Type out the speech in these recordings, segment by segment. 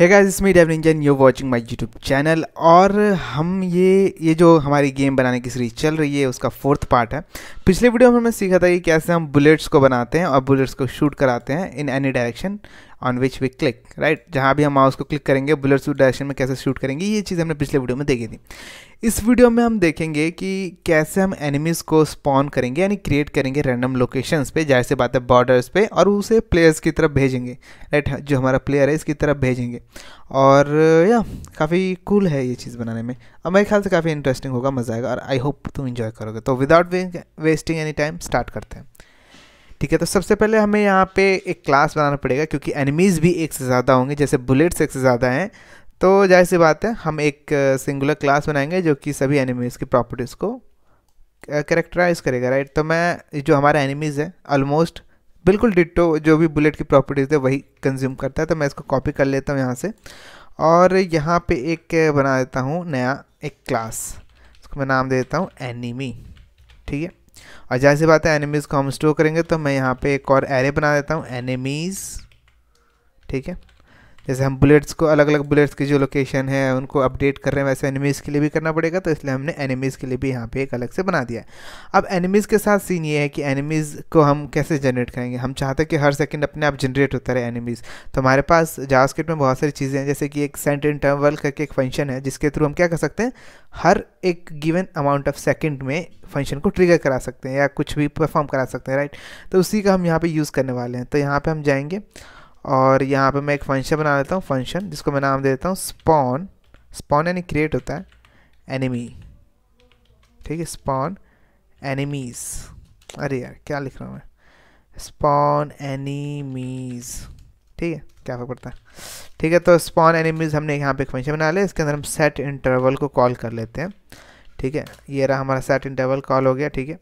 है गाइस इसमें डेवन इंजन you watching my YouTube channel और हम ये ये जो हमारी गेम बनाने की सीरीज चल रही है उसका फोर्थ पार्ट है पिछले वीडियो में हमने सीखा था कि कैसे हम बुलेट्स को बनाते हैं और बुलेट्स को शूट कराते हैं in any direction on which we click right जहाँ भी हम माउस को क्लिक करेंगे बुलेट्स डायरेक्शन में कैसे शूट करेंगे ये चीज़ हमने पिछले वीडियो में देखी थी इस वीडियो में हम देखेंगे कि कैसे हम एनिमीज़ को स्पॉन करेंगे यानी क्रिएट करेंगे रैंडम लोकेशंस पे जाहिर सी बात है बॉर्डर्स पे और उसे प्लेयर्स की तरफ भेजेंगे राइट हाँ, जो हमारा प्लेयर है इसकी तरफ भेजेंगे और या काफ़ी कूल है ये चीज़ बनाने में और मेरे ख्याल से काफ़ी इंटरेस्टिंग होगा मज़ा आएगा और आई होप तुम इन्जॉय करोगे तो without wasting any time start करते हैं ठीक है तो सबसे पहले हमें यहाँ पे एक क्लास बनाना पड़ेगा क्योंकि एनिमीज़ भी एक से ज़्यादा होंगे जैसे बुलेट्स एक से ज़्यादा हैं तो जाहिर सी बात है हम एक सिंगुलर क्लास बनाएंगे जो कि सभी एनिमीज़ की प्रॉपर्टीज़ को करेक्टराइज करेगा राइट तो मैं जो हमारा एनिमीज़ है ऑलमोस्ट बिल्कुल डिटो जो भी बुलेट की प्रॉपर्टीज़ है वही कंज्यूम करता है तो मैं इसको कॉपी कर लेता हूँ यहाँ से और यहाँ पे एक बना देता हूँ नया एक क्लास इसको मैं नाम दे देता हूँ एनिमी ठीक है और सी बात है एनिमीज़ को हम स्टोर करेंगे तो मैं यहाँ पर एक और एरे बना देता हूँ एनिमीज़ ठीक है जैसे हम बुलेट्स को अलग अलग बुलेट्स की जो लोकेशन है उनको अपडेट कर रहे हैं वैसे एनिमीज़ के लिए भी करना पड़ेगा तो इसलिए हमने एनिमीज़ के लिए भी यहाँ पे एक अलग से बना दिया है अब एनिमीज़ के साथ सीन ये है कि एनिमीज़ को हम कैसे जनरेट करेंगे हम चाहते हैं कि हर सेकंड अपने आप जनरेट होता रहे एनिमीज़ तो हमारे पास जावास्क्रिप्ट में बहुत सारी चीज़ें हैं जैसे कि एक सेंट इंटरवल करके एक फंक्शन है जिसके थ्रू हम क्या कर सकते हैं हर एक गिवन अमाउंट ऑफ सेकेंड में फंक्शन को ट्रिगर करा सकते हैं या कुछ भी परफॉर्म करा सकते हैं राइट तो उसी का हम यहाँ पर यूज़ करने वाले हैं तो यहाँ पर हम जाएंगे और यहाँ पे मैं एक फंक्शन बना लेता हूँ फंक्शन जिसको मैं नाम दे देता हूँ स्पॉन स्पॉन यानी क्रिएट होता है एनिमी ठीक है स्पॉन एनिमीज अरे यार क्या लिख रहा हूँ मैं स्पॉन एनिमीज ठीक है क्या फर्क पड़ता है ठीक है तो स्पॉन एनिमीज हमने यहाँ पे एक फंक्शन बना लिया इसके अंदर हम सेट इंटरवल को कॉल कर लेते हैं ठीक है ये रहा हमारा सेट इंटरवल कॉल हो गया ठीक है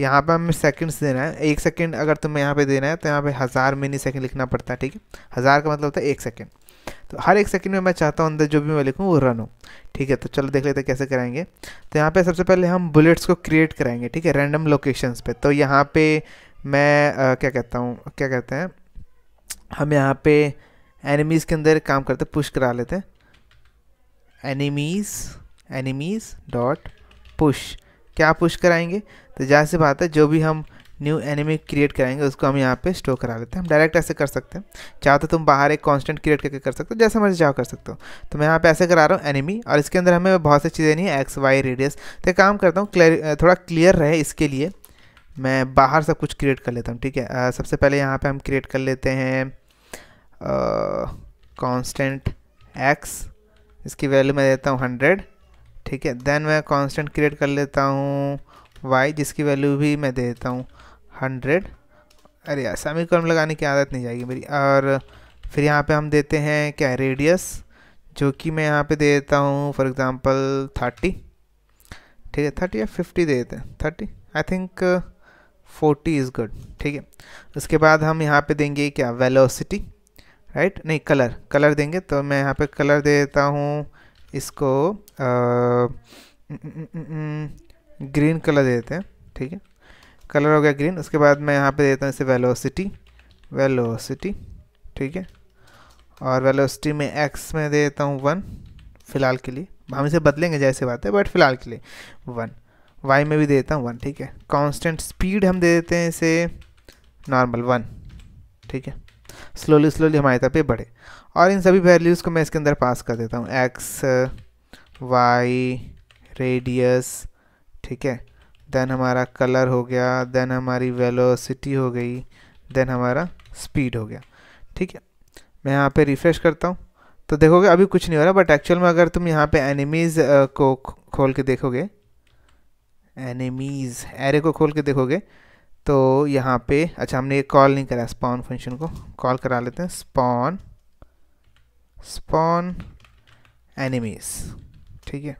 यहाँ पे हमें सेकंड्स देना है एक सेकंड अगर तुम्हें यहाँ पे देना है तो यहाँ पे हज़ार मिनी सेकंड लिखना पड़ता है ठीक है हज़ार का मतलब होता है एक सेकंड तो हर एक सेकंड में मैं चाहता हूँ अंदर जो भी मैं लिखूँ वो रन हो ठीक है तो चलो देख लेते हैं कैसे कराएंगे तो यहाँ पे सबसे पहले हम बुलेट्स को क्रिएट कराएंगे ठीक है रैंडम लोकेशंस पे तो यहाँ पर मैं आ, क्या कहता हूँ क्या कहते हैं हम यहाँ पर एनिमीज़ के अंदर काम करते पुश करा लेते हैं एनिमीज़ एनिमीज़ डॉट पुश क्या पुश कराएंगे तो जहाँ से बात है जो भी हम न्यू एनिमी क्रिएट कराएंगे उसको हम यहाँ पे स्टोर करा लेते हैं हम डायरेक्ट ऐसे कर सकते हैं चाहे तो तुम बाहर एक कांस्टेंट क्रिएट करके कर सकते हो जैसे मर्जी चाहो कर सकते हो तो मैं यहाँ पे ऐसे करा रहा हूँ एनिमी और इसके अंदर हमें बहुत सी चीज़ें नहीं है एक्स वाई रेडियस तो काम करता हूँ क्लियर थोड़ा क्लियर रहे इसके लिए मैं बाहर सब कुछ क्रिएट कर लेता हूँ ठीक है सबसे पहले यहाँ पर हम क्रिएट कर लेते हैं कॉन्स्टेंट एक्स इसकी वैल्यू मैं देता हूँ हंड्रेड ठीक है देन मैं कांस्टेंट क्रिएट कर लेता हूँ वाई जिसकी वैल्यू भी मैं दे देता हूँ हंड्रेड अरे यार सेमीकॉलन लगाने की आदत नहीं जाएगी मेरी और फिर यहाँ पे हम देते हैं क्या रेडियस जो कि मैं यहाँ पे दे देता हूँ फॉर एग्ज़ाम्पल थर्टी ठीक है थर्टी या फिफ्टी दे देते हैं thirty I think forty is good ठीक है उसके बाद हम यहाँ पे देंगे क्या वेलोसिटी राइट right? नहीं कलर कलर देंगे तो मैं यहाँ पे कलर दे देता हूँ इसको ग्रीन कलर दे देते हैं ठीक है कलर हो गया ग्रीन उसके बाद मैं यहाँ पे देता हूँ इसे वेलोसिटी वेलोसिटी ठीक है और वेलोसिटी में एक्स में दे देता हूँ वन फ़िलहाल के लिए हम इसे बदलेंगे जैसे बात है बट फिलहाल के लिए वन वाई में भी दे देता हूँ वन ठीक है कांस्टेंट स्पीड हम दे देते हैं इसे नॉर्मल वन ठीक है स्लोली स्लोली हमारे तरफ पे बढ़े और इन सभी वैल्यूज़ को मैं इसके अंदर पास कर देता हूँ एक्स वाई रेडियस ठीक है देन हमारा कलर हो गया देन हमारी वेलोसिटी हो गई देन हमारा स्पीड हो गया ठीक है मैं यहाँ पे रिफ़्रेश करता हूँ तो देखोगे अभी कुछ नहीं हो रहा बट एक्चुअल में अगर तुम यहाँ पे एनिमीज़ को खोल के देखोगे एनिमीज़ एरे को खोल के देखोगे तो यहाँ पे अच्छा हमने ये कॉल नहीं करा स्पॉन फंक्शन को कॉल करा लेते हैं स्पॉन स्पॉन एनिमीज़ ठीक है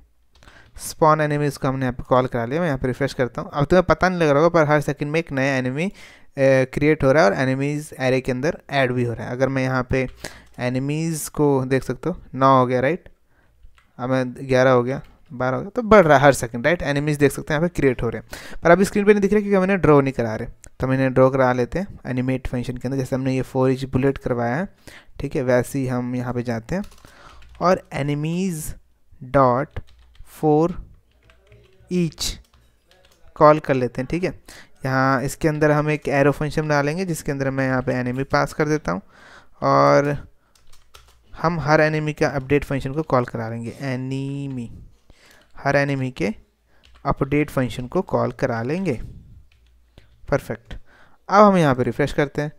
स्पॉन एनिमीज़ को हमने यहाँ पे कॉल करा लिया मैं यहाँ पे रिफ्रेश करता हूँ अब तुम्हें पता नहीं लग रहा होगा पर हर सेकंड में एक नया एनिमी क्रिएट हो रहा है और एनिमीज़ एरे के अंदर ऐड भी हो रहा है अगर मैं यहाँ पे एनिमीज़ को देख सकता हूँ नौ हो गया राइट अब मैं ग्यारह हो गया बारह हो गया तो बढ़ रहा है हर सेकंड राइट एनिमीज़ देख सकते हैं यहाँ पे क्रिएट हो रहे हैं पर अब स्क्रीन पे नहीं दिख रहा क्योंकि हमने ड्रॉ नहीं करा रहे तो मैंने ड्रॉ करा लेते हैं एनिमेट फंक्शन के अंदर जैसे हमने ये फोर इंच बुलेट करवाया है ठीक है वैसे ही हम यहाँ पर जाते हैं और enemies dot for each call कर लेते हैं ठीक है यहाँ इसके अंदर हम एक एरो फंक्शन डालेंगे जिसके अंदर मैं यहाँ पे एनिमी पास कर देता हूँ और हम हर एनिमी का अपडेट फंक्शन को कॉल करा लेंगे एनिमी हर एनिमी के अपडेट फंक्शन को कॉल करा लेंगे परफेक्ट अब हम यहाँ पे रिफ़्रेश करते हैं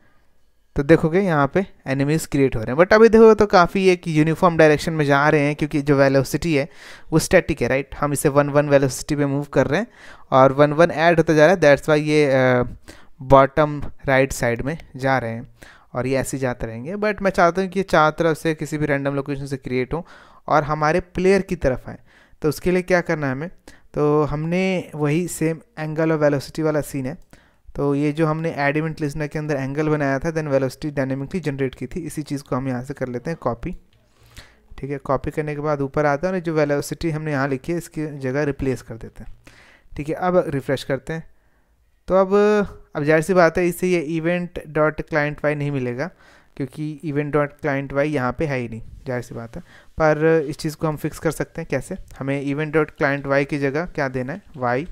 तो देखोगे यहाँ पे एनिमीज़ क्रिएट हो रहे हैं बट अभी देखोगे तो काफ़ी एक यूनिफॉर्म डायरेक्शन में जा रहे हैं क्योंकि जो वेलोसिटी है वो स्टैटिक है राइट हम इसे वन वन वेलोसिटी पे मूव कर रहे हैं और वन वन ऐड होता जा रहा है दैट्स वाई ये बॉटम राइट साइड में जा रहे हैं और ये ऐसे जाते रहेंगे बट मैं चाहता हूँ कि ये चार तरफ से किसी भी रैंडम लोकेशन से क्रिएट हो और हमारे प्लेयर की तरफ आए तो उसके लिए क्या करना है हमें तो हमने वही सेम एंगल और वेलोसिटी वाला सीन है तो ये जो हमने एडिमेंट इवेंट के अंदर एंगल बनाया था देन वेलोसिटी डायनेमिकली जनरेट की थी इसी चीज़ को हम यहाँ से कर लेते हैं कॉपी ठीक है कॉपी करने के बाद ऊपर आता है और जो वेलोसिटी हमने यहाँ लिखी है इसकी जगह रिप्लेस कर देते हैं ठीक है अब रिफ़्रेश करते हैं तो अब अब जाहिर सी बात है इससे ये इवेंट डॉट क्लाइंट वाई नहीं मिलेगा क्योंकि इवेंट डॉट क्लाइंट वाई यहाँ पर है ही नहीं जाहिर सी बात है पर इस चीज़ को हम फिक्स कर सकते हैं कैसे हमें इवेंट डॉट क्लाइंट वाई की जगह क्या देना है वाई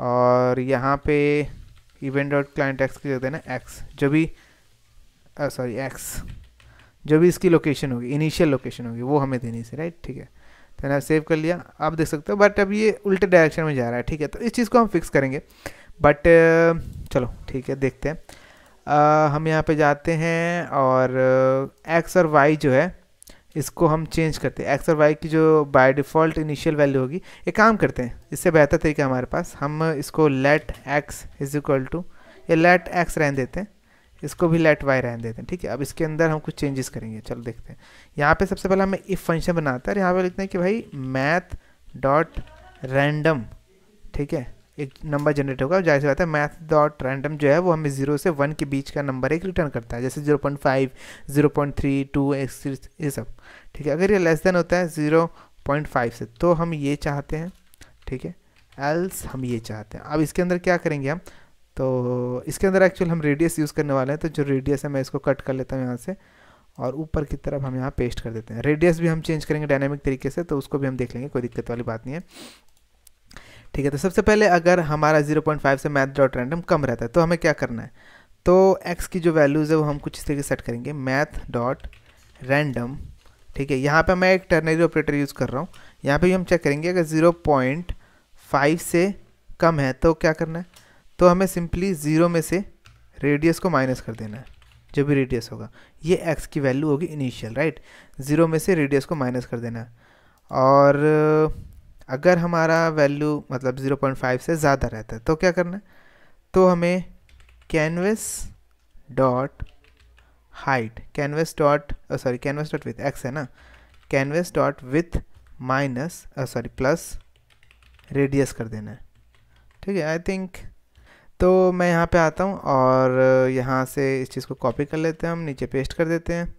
और यहाँ पे इवेंट डॉट क्लाइंट एक्स की जगह देना एक्स जो भी सॉरी एक्स जो भी इसकी लोकेशन होगी इनिशियल लोकेशन होगी वो हमें देनी से राइट ठीक है तो ना सेव कर लिया आप देख सकते हो बट अब ये उल्टे डायरेक्शन में जा रहा है ठीक है तो इस चीज़ को हम फिक्स करेंगे बट चलो ठीक है देखते हैं आ, हम यहाँ पे जाते हैं और एक्स और वाई जो है इसको हम चेंज करते हैं एक्स और वाई की जो बाय डिफ़ॉल्ट इनिशियल वैल्यू होगी ये काम करते हैं इससे बेहतर तरीका हमारे पास हम इसको let x is equal to ये लेट एक्स रहने देते हैं इसको भी लेट वाई रहने देते हैं ठीक है अब इसके अंदर हम कुछ चेंजेस करेंगे चलो देखते हैं यहाँ पे सबसे पहले हमें इफ़ फंक्शन बनाता है और यहाँ पर लिखते हैं कि भाई मैथ डॉट रैंडम ठीक है एक नंबर जनरेट होगा जाहिर सी बात है मैथ डॉट रैंडम जो है वो हमें जीरो से वन के बीच का नंबर एक रिटर्न करता है जैसे zero point five zero point three two x ये सब ठीक है अगर ये लेस देन होता है जीरो पॉइंट फाइव से तो हम ये चाहते हैं ठीक है एल्स हम ये चाहते हैं अब इसके अंदर क्या करेंगे हम तो इसके अंदर एक्चुअल हम रेडियस यूज़ करने वाले हैं तो जो रेडियस है मैं इसको कट कर लेता हूँ यहाँ से और ऊपर की तरफ हम यहाँ पेस्ट कर देते हैं रेडियस भी हम चेंज करेंगे डायनेमिक तरीके से तो उसको भी हम देख लेंगे कोई दिक्कत वाली बात नहीं है ठीक है तो सबसे पहले अगर हमारा 0.5 से मैथ डॉट रैंडम कम रहता है तो हमें क्या करना है तो एक्स की जो वैल्यूज़ है वो हम कुछ इस तरीके सेट करेंगे मैथ डॉट रैंडम ठीक है यहाँ पे मैं एक टर्नरी ऑपरेटर यूज़ कर रहा हूँ यहाँ पे भी हम चेक करेंगे अगर 0.5 से कम है तो क्या करना है तो हमें सिंपली ज़ीरो में से रेडियस को माइनस कर देना है जो भी रेडियस होगा ये एक्स की वैल्यू होगी इनिशियल राइट ज़ीरो में से रेडियस को माइनस कर देना है और अगर हमारा वैल्यू मतलब 0.5 से ज़्यादा रहता है तो क्या करना है तो हमें canvas dot height canvas dot sorry canvas dot with x है ना canvas dot with minus sorry plus radius कर देना है ठीक है आई थिंक तो मैं यहाँ पे आता हूँ और यहाँ से इस चीज़ को कॉपी कर लेते हैं हम नीचे पेस्ट कर देते हैं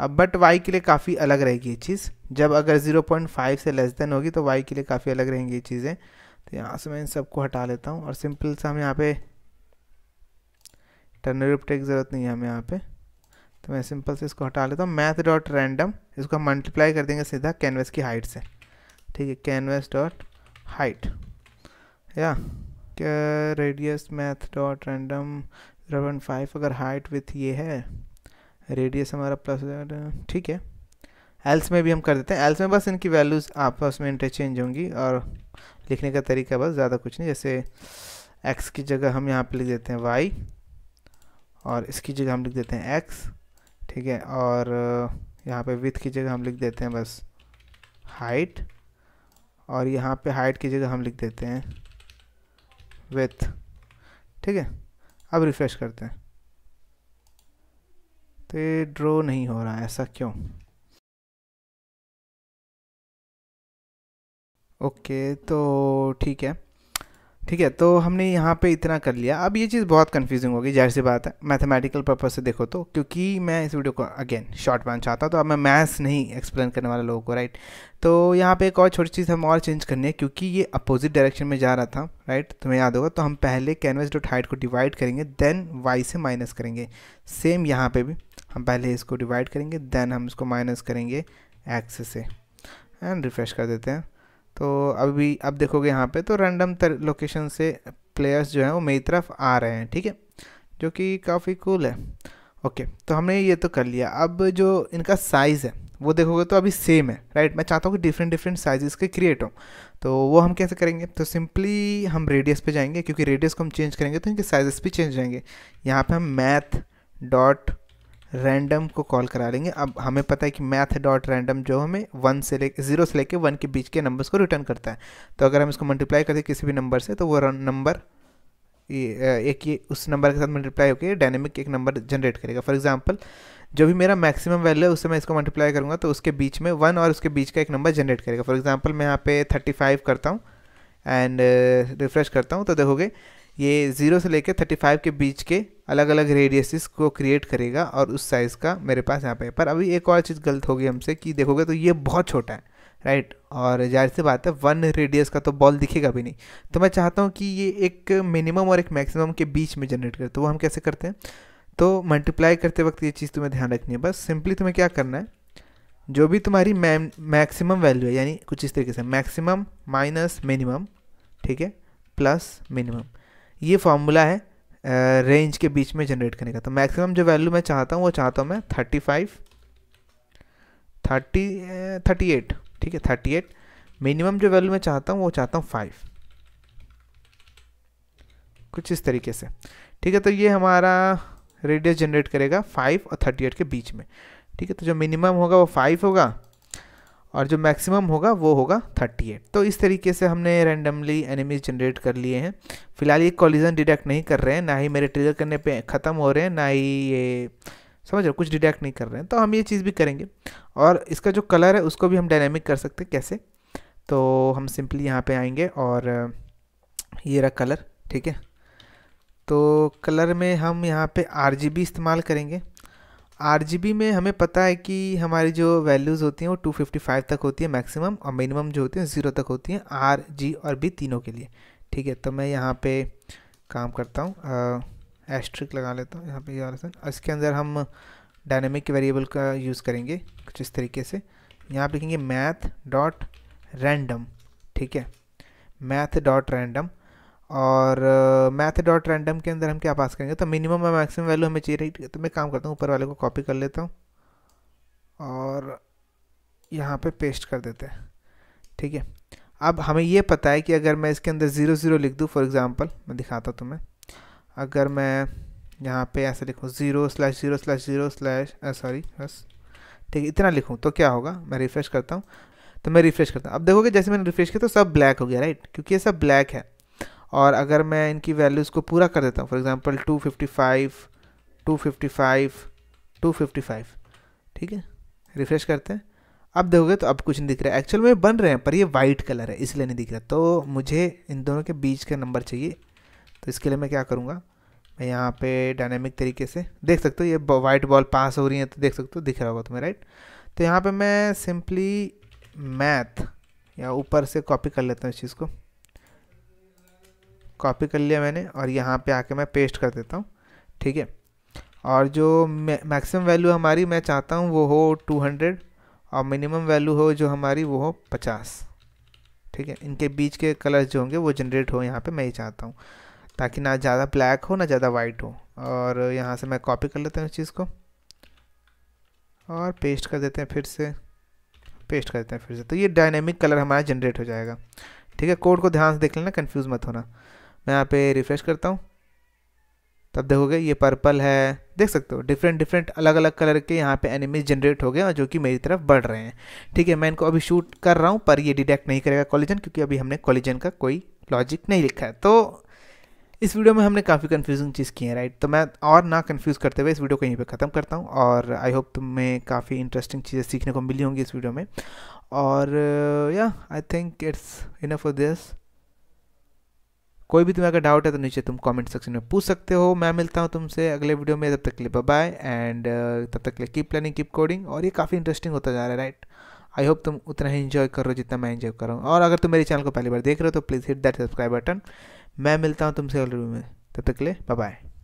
बट वाई के लिए काफ़ी अलग रहेगी ये चीज़ जब अगर 0.5 से लेस देन होगी तो वाई के लिए काफ़ी अलग रहेंगी ये चीज़ें तो यहाँ से मैं इन सबको हटा लेता हूँ और सिंपल सा हम यहाँ पे टर्नरिप की ज़रूरत नहीं है हमें यहाँ पे तो मैं सिंपल से इसको हटा लेता हूँ मैथ डॉट रैंडम इसको हम मल्टीप्लाई कर देंगे सीधा कैनवस की हाइट से ठीक है कैनवस डॉट हाइट या radius math dot random five अगर हाइट विथ ये है रेडियस हमारा प्लस हो जाएगा ठीक है एल्स में भी हम कर देते हैं एल्स में बस इनकी वैल्यूज़ आपस में इंटरचेंज होंगी और लिखने का तरीका बस ज़्यादा कुछ नहीं जैसे एक्स की जगह हम यहाँ पे लिख देते हैं वाई और इसकी जगह हम लिख देते हैं एक्स ठीक है और यहाँ पे विथ की जगह हम लिख देते हैं बस हाइट और यहाँ पे हाइट की जगह हम लिख देते हैं विथ ठीक है अब रिफ़्रेश करते हैं तो ड्रो नहीं हो रहा है ऐसा क्यों ओके तो ठीक है ठीक है तो हमने यहाँ पे इतना कर लिया अब ये चीज़ बहुत कंफ्यूजिंग होगी जाहिर सी बात है मैथमेटिकल पर्पज से देखो तो क्योंकि मैं इस वीडियो को अगेन शॉर्ट बनाना चाहता हूँ तो अब मैं मैथ्स नहीं एक्सप्लेन करने वाला लोगों को राइट तो यहाँ पे एक और छोटी चीज़ हम और चेंज करनी है क्योंकि ये अपोजिट डायरेक्शन में जा रहा था राइट तुम्हें याद होगा तो हम पहले कैनवस डॉट हाइट को डिवाइड करेंगे देन वाई से माइनस करेंगे सेम यहाँ पर भी हम पहले इसको डिवाइड करेंगे देन हम इसको माइनस करेंगे एक्स से एंड रिफ़्रेश कर देते हैं तो अभी अब देखोगे यहाँ पे तो रैंडम लोकेशन से प्लेयर्स जो हैं वो मेरी तरफ आ रहे हैं ठीक है जो कि काफ़ी कूल है ओके तो हमने ये तो कर लिया अब जो इनका साइज़ है वो देखोगे तो अभी सेम है राइट मैं चाहता हूँ कि डिफरेंट डिफरेंट साइजेस के क्रिएट हों तो वो हम कैसे करेंगे तो सिंपली हम रेडियस पे जाएंगे क्योंकि रेडियस को हम चेंज करेंगे तो इनके साइजेस भी चेंज जाएंगे यहाँ पे हम मैथ डॉट रैंडम को कॉल करा लेंगे अब हमें पता है कि मैथ डॉट रैंडम जो हमें वन से ले ज़ीरो से लेके वन के बीच के नंबर्स को रिटर्न करता है तो अगर हम इसको मल्टीप्लाई करते किसी भी नंबर से तो वो नंबर एक ये उस नंबर के साथ मल्टीप्लाई होकर डायनेमिक एक नंबर जनरेट करेगा फॉर एग्जाम्पल जो भी मेरा मैक्सिमम वैल्यू है उससे मैं इसको मल्टीप्लाई करूँगा तो उसके बीच में वन और उसके बीच का एक नंबर जनरेट करेगा फॉर एग्जाम्पल मैं यहाँ पे थर्टी फाइव करता हूँ एंड रिफ्रेश करता हूँ तो देखोगे ये ज़ीरो से लेकर थर्टी फाइव के बीच के अलग अलग रेडियसिस को क्रिएट करेगा और उस साइज़ का मेरे पास यहाँ पे पर अभी एक और चीज़ गलत होगी हमसे कि देखोगे तो ये बहुत छोटा है राइट और जाहिर सी बात है वन रेडियस का तो बॉल दिखेगा भी नहीं तो मैं चाहता हूँ कि ये एक मिनिमम और एक मैक्सिमम के बीच में जनरेट करे तो वो हम कैसे करते हैं तो मल्टीप्लाई करते वक्त ये चीज़ तुम्हें ध्यान रखनी है बस सिंपली तुम्हें क्या करना है जो भी तुम्हारी मैक्सिमम वैल्यू है यानी कुछ इस तरीके से मैक्सिमम माइनस मिनिमम ठीक है प्लस मिनिमम ये फार्मूला है रेंज के बीच में जनरेट करने का तो मैक्सिमम जो वैल्यू मैं चाहता हूँ वो चाहता हूँ मैं thirty five thirty thirty eight ठीक है थर्टी एट मिनिमम जो वैल्यू मैं चाहता हूँ वो चाहता हूँ फाइव कुछ इस तरीके से ठीक है तो ये हमारा रेडियस जनरेट करेगा फाइव और थर्टी एट के बीच में ठीक है तो जो मिनिमम होगा वो फाइव होगा और जो मैक्सिमम होगा वो होगा 38 तो इस तरीके से हमने रैंडमली एनिमीज जनरेट कर लिए हैं फिलहाल ये कॉलिजन डिडक्ट नहीं कर रहे हैं ना ही मेरे ट्रिगर करने पे ख़त्म हो रहे हैं ना ही ये समझ रहे हो कुछ डिडक्ट नहीं कर रहे हैं तो हम ये चीज़ भी करेंगे और इसका जो कलर है उसको भी हम डायनेमिक कर सकते हैं कैसे तो हम सिंपली यहाँ पर आएँगे और ये रहा कलर ठीक है तो कलर में हम यहाँ पर आर इस्तेमाल करेंगे आर में हमें पता है कि हमारी जो वैल्यूज़ होती हैं वो 255 तक होती है मैक्सिमम और मिनिमम जो होती हैं ज़ीरो तक होती हैं आर जी और बी तीनों के लिए ठीक है तो मैं यहाँ पे काम करता हूँ एस्ट्रिक लगा लेता हूँ यहाँ पे आर इसके अंदर हम डायनेमिक वेरिएबल का यूज़ करेंगे कुछ इस तरीके से यहाँ पर लिखेंगे मैथ डॉट रैंडम ठीक है मैथ डॉट रैंडम और मैथ डॉट रैंडम के अंदर हम क्या पास करेंगे तो मिनिमम और मैक्सिमम वैल्यू हमें चाहिए रही तो मैं काम करता हूँ ऊपर वाले को कॉपी कर लेता हूँ और यहाँ पे पेस्ट कर देते हैं ठीक है अब हमें ये पता है कि अगर मैं इसके अंदर ज़ीरो ज़ीरो लिख दूँ फॉर एग्ज़ाम्पल मैं दिखाता हूँ तुम्हें अगर मैं यहाँ पर ऐसा लिखूँ zero slash zero slash zero slash sorry बस ठीक है इतना लिखूँ तो क्या होगा मैं रिफ़्रेश करता हूँ तो मैं रिफ़्रेश करता हूँ अब देखोगे जैसे मैंने रिफ़्रेश किया तो सब ब्लैक हो गया राइट क्योंकि ये सब ब्लैक है और अगर मैं इनकी वैल्यूज़ को पूरा कर देता हूँ for example two fifty five two fifty five two fifty five ठीक है रिफ़्रेश करते हैं अब देखोगे तो अब कुछ नहीं दिख रहा है एक्चुअल में बन रहे हैं पर ये वाइट कलर है इसलिए नहीं दिख रहा तो मुझे इन दोनों के बीच का नंबर चाहिए तो इसके लिए मैं क्या करूँगा मैं यहाँ पे डायनेमिक तरीके से देख सकते हो ये वाइट बॉल पास हो रही है तो देख सकते हो दिख रहा होगा तुम्हें राइट तो यहाँ पे मैं सिंपली मैथ या ऊपर से कॉपी कर लेता हूँ इस चीज़ को कॉपी कर लिया मैंने और यहाँ पे आके मैं पेस्ट कर देता हूँ ठीक है और जो मैक्सिमम वैल्यू हमारी मैं चाहता हूँ वो हो 200 और मिनिमम वैल्यू हो जो हमारी वो हो 50 ठीक है इनके बीच के कलर्स जो होंगे वो जनरेट हो यहाँ पे मैं ही चाहता हूँ ताकि ना ज़्यादा ब्लैक हो ना ज़्यादा वाइट हो और यहाँ से मैं कॉपी कर लेता हूँ इस चीज़ को और पेस्ट कर देते हैं फिर से पेस्ट कर देते हैं फिर से तो ये डायनेमिक कलर हमारा जनरेट हो जाएगा ठीक है कोड को ध्यान से देख लेना कन्फ्यूज़ मत होना मैं यहाँ पे रिफ़्रेश करता हूँ तब देखोगे ये पर्पल है देख सकते हो डिफरेंट डिफरेंट अलग अलग कलर के यहाँ पे एनिमीज जनरेट हो गए और जो कि मेरी तरफ बढ़ रहे हैं ठीक है मैं इनको अभी शूट कर रहा हूँ पर ये डिटेक्ट नहीं करेगा कॉलिजन क्योंकि अभी हमने कॉलिजन का कोई लॉजिक नहीं लिखा है तो इस वीडियो में हमने काफ़ी कन्फ्यूजिंग चीज़ की है राइट तो मैं और ना कन्फ्यूज़ करते हुए इस वीडियो को यहीं पे ख़त्म करता हूँ और आई होप तुम्हें काफ़ी इंटरेस्टिंग चीज़ें सीखने को मिली होंगी इस वीडियो में और या I think it's enough for this कोई भी तुम्हें अगर डाउट है तो नीचे तुम कमेंट सेक्शन में पूछ सकते हो मैं मिलता हूँ तुमसे अगले वीडियो में तब तक के लिए बाय एंड uh, तब तक के लिए कीप प्लानिंग कीप कोडिंग और ये काफ़ी इंटरेस्टिंग होता जा रहा है राइट आई होप तुम उतना ही इन्जॉय करो जितना मैं इन्जॉय करूँ और अगर तुम मेरे चैनल को पहली बार देख रहे हो तो please hit that subscribe button मैं मिलता हूँ तुमसे अगले वीडियो में तब तक के लिए बाय